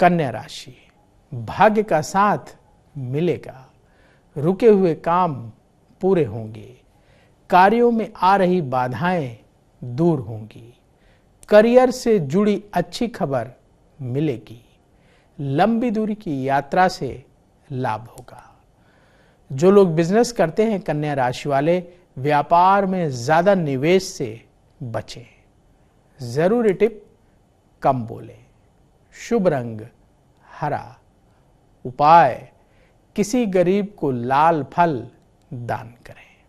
कन्या राशि भाग्य का साथ मिलेगा रुके हुए काम पूरे होंगे कार्यों में आ रही बाधाएं दूर होंगी करियर से जुड़ी अच्छी खबर मिलेगी लंबी दूरी की यात्रा से लाभ होगा जो लोग बिजनेस करते हैं कन्या राशि वाले व्यापार में ज़्यादा निवेश से बचें ज़रूरी टिप कम बोलें शुभ रंग हरा उपाय किसी गरीब को लाल फल दान करें